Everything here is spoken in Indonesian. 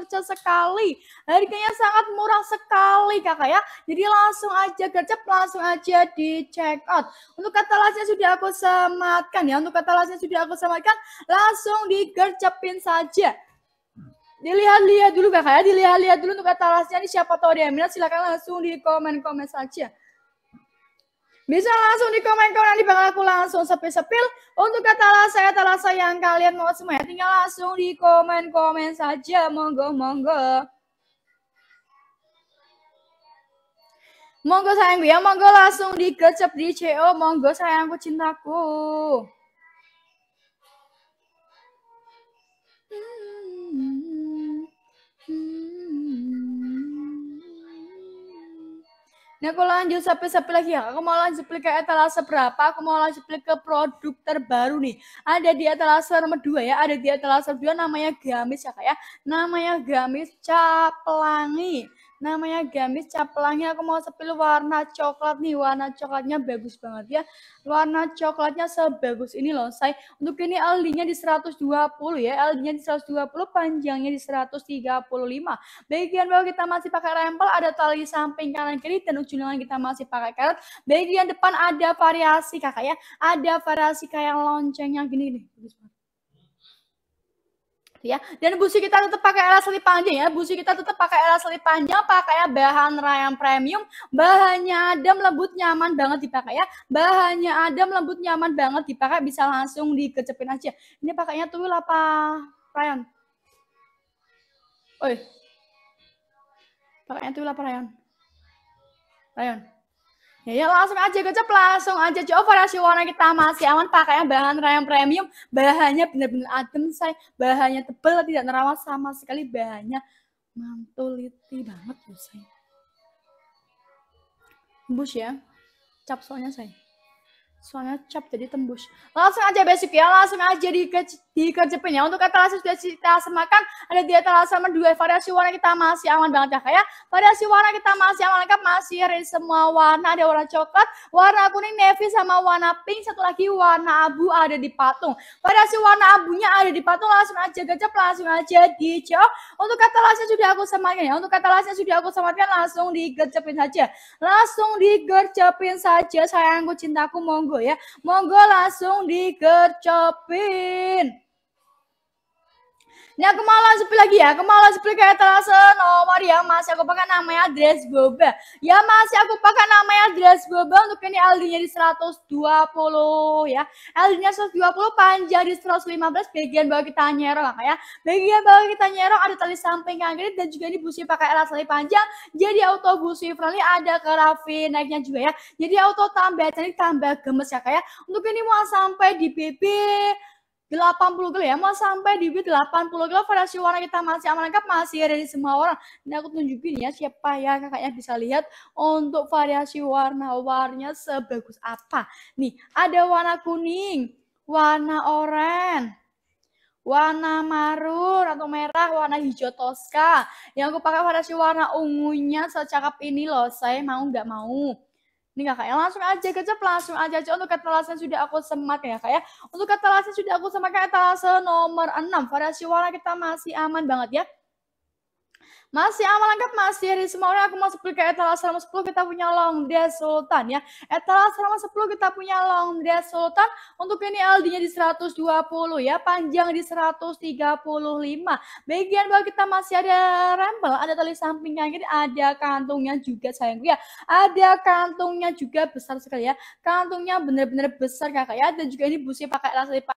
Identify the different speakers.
Speaker 1: kerja sekali. Harganya sangat murah sekali kakak ya. Jadi langsung aja gercep, langsung aja di check out. Untuk katalasnya sudah aku sematkan ya. Untuk katalasnya sudah aku sematkan, langsung digercepin saja dilihat-lihat dulu kakak ya, dilihat-lihat dulu untuk katalasnya ini siapa tahu dia minat silahkan langsung di komen-komen saja. Bisa langsung di komen komen nanti bakal aku langsung sepil-sepil. Untuk kata saya talasa yang kalian mau semuanya tinggal langsung di komen-komen saja. Monggo, monggo. Monggo sayangku ya, monggo langsung digecep di CO. Monggo sayangku cintaku. Nah, aku lanjut sampai-sampai lagi ya, aku mau lanjut beli ke etalase berapa, aku mau lanjut beli ke produk terbaru nih. Ada di etalase nomor 2 ya, ada di etalase 2 namanya gamis ya kak ya. Namanya gamis caplangi namanya gamis caplangnya aku mau sepil warna coklat nih warna coklatnya bagus banget ya warna coklatnya sebagus ini loh saya untuk ini LD-nya di 120 ya LD-nya di 120 panjangnya di 135 bagian bawah kita masih pakai rempel ada tali samping kanan kiri dan ujung lengan kita masih pakai karet bagian depan ada variasi kakak ya ada variasi kayak loncengnya gini nih bagus ya dan busi kita tetap pakai alas selip panjang ya busi kita tetap pakai alas selip panjang pakai ya bahan rayon premium bahannya adem lembut nyaman banget dipakai ya bahannya adem lembut nyaman banget dipakai bisa langsung dikecepin aja ini pakainya tuh apa rayon oi pakainya tuh apa rayon rayon Ya, ya langsung aja gocap langsung aja coba variasi warna kita masih aman pakai bahan rayon premium, bahannya bener-bener adem say, bahannya tebal tidak terawat sama sekali bahannya mantuliti banget loh say. Tembus ya, cap soalnya saya. Soalnya cap jadi tembus. Langsung aja basic ya, langsung aja ke di kerja untuk etalase sudah kita semakan ada di etalase dua variasi warna kita masih aman banget ya ya. variasi warna kita masih aman lengkap masih ada semua warna ada warna coklat warna kuning navy sama warna pink satu lagi warna abu ada di patung variasi warna abunya ada di patung langsung aja gaca langsung aja di untuk etalase sudah aku semakan ya untuk etalase sudah aku semakan langsung digercepin saja langsung digercepin saja sayangku cintaku monggo ya monggo langsung digercepin ini aku malah sepi lagi ya, aku malah sepi kayak terasa nomor ya masih aku pakai namanya address boba. Ya masih aku pakai namanya address boba untuk ini LD-nya di 120 ya. LD-nya 120 panjang di 115 bagian bawah kita nyerong ya. Bagian bawah kita nyerong ada tali samping yang gede dan juga ini busi pakai elas tali panjang. Jadi auto busi friendly ada Raffi naiknya juga ya. Jadi auto tambah jadi tambah gemes ya kayak. Untuk ini mau sampai di BB 80 kali ya mau sampai di bid 80 kali variasi warna kita masih aman lengkap masih ada di semua orang ini aku tunjukin ya siapa ya kakaknya bisa lihat untuk variasi warna warnya sebagus apa nih ada warna kuning warna oranye warna marun atau merah, warna hijau toska. Yang aku pakai variasi warna ungunya secakap ini loh, saya mau nggak mau ini kakak ya langsung aja kecap langsung aja aja untuk etalase sudah aku semak ya kak ya. Untuk etalase sudah aku semak etalase nomor 6 variasi warna kita masih aman banget ya. Masih ya, amal lengkap masih di orang aku masuk ke etalase nomor 10 kita punya long dia sultan ya. etalase nomor 10 kita punya long dia sultan untuk ini LD-nya di 120 ya, panjang di 135. Bagian bawah kita masih ada rempel, ada tali sampingnya jadi ada kantungnya juga sayangku ya. Ada kantungnya juga besar sekali ya. Kantungnya benar-benar besar Kakak ya dan juga ini busnya pakai las lipat